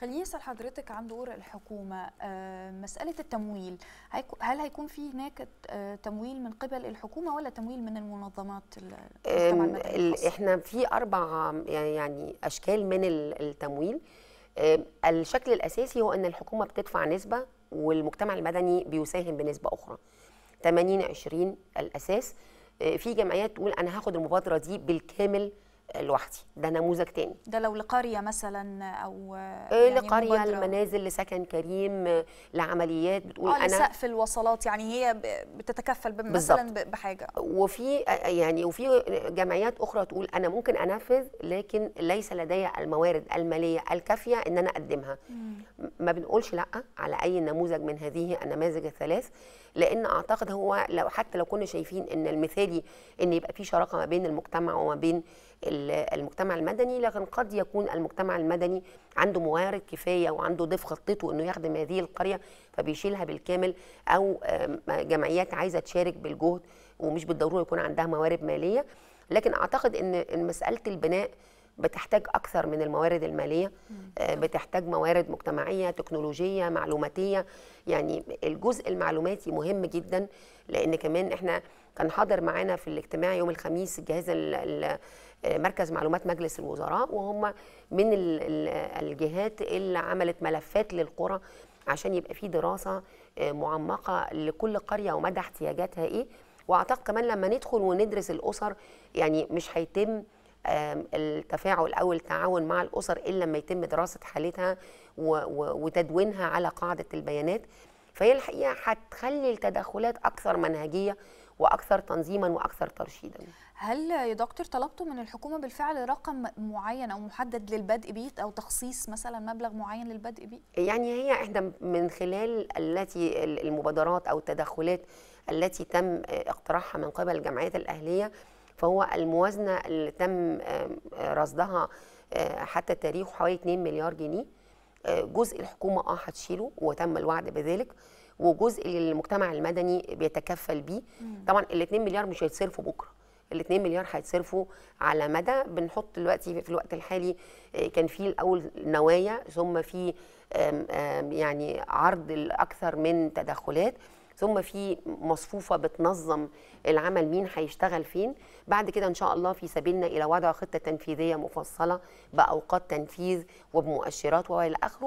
خليني اسال حضرتك عن دور الحكومه آه، مساله التمويل هل هيكون في هناك آه، تمويل من قبل الحكومه ولا تمويل من المنظمات المجتمع احنا في اربع يعني،, يعني اشكال من التمويل الشكل الاساسي هو ان الحكومه بتدفع نسبه والمجتمع المدني بيساهم بنسبه اخرى 80 20 الاساس آه، في جمعيات تقول انا هاخد المبادره دي بالكامل لوحدي ده نموذج تاني ده لو لقريه مثلا او آه، يعني لقريه مبادرة. لمنازل لسكن كريم لعمليات بتقول آه، انا لسقف الوصلات يعني هي بتتكفل مثلا بحاجه وفي آه، يعني وفي جمعيات اخرى تقول انا ممكن انفذ لكن ليس لدي الموارد الماليه الكافيه ان انا اقدمها ما بنقولش لا على اي نموذج من هذه النماذج الثلاث لان اعتقد هو لو حتى لو كنا شايفين ان المثالي ان يبقى في شراكه ما بين المجتمع وما بين ال المجتمع المدني لكن قد يكون المجتمع المدني عنده موارد كفايه وعنده ضيف خطته انه يخدم هذه القريه فبيشيلها بالكامل او جمعيات عايزه تشارك بالجهد ومش بالضروره يكون عندها موارد ماليه لكن اعتقد ان مساله البناء بتحتاج اكثر من الموارد الماليه آه، بتحتاج موارد مجتمعيه تكنولوجيه معلوماتيه يعني الجزء المعلوماتي مهم جدا لان كمان احنا كان حاضر معانا في الاجتماع يوم الخميس الجهاز آه، مركز معلومات مجلس الوزراء وهم من الجهات اللي عملت ملفات للقرى عشان يبقى في دراسه آه، معمقه لكل قريه ومدى احتياجاتها ايه واعتقد كمان لما ندخل وندرس الاسر يعني مش هيتم التفاعل او التعاون مع الاسر الا لما يتم دراسه حالتها وتدوينها على قاعده البيانات فهي الحقيقه هتخلي التدخلات اكثر منهجيه واكثر تنظيما واكثر ترشيدا. هل يا دكتور طلبتوا من الحكومه بالفعل رقم معين او محدد للبدء بيه او تخصيص مثلا مبلغ معين للبدء بيه؟ يعني هي احنا من خلال التي المبادرات او التدخلات التي تم اقتراحها من قبل الجمعيات الاهليه فهو الموازنه اللي تم رصدها آه، حتى تاريخ حوالي 2 مليار جنيه جزء الحكومه اه هتشيله وتم الوعد بذلك وجزء المجتمع المدني بيتكفل بيه طبعا ال 2 مليار مش هيتصرفوا بكره ال 2 مليار هيتصرفوا على مدى بنحط دلوقتي في الوقت الحالي آه، كان في الاول نوايا ثم في يعني عرض الاكثر من تدخلات ثم في مصفوفه بتنظم العمل مين هيشتغل فين بعد كده ان شاء الله في سبيلنا الى وضع خطه تنفيذيه مفصله باوقات تنفيذ وبمؤشرات والى اخره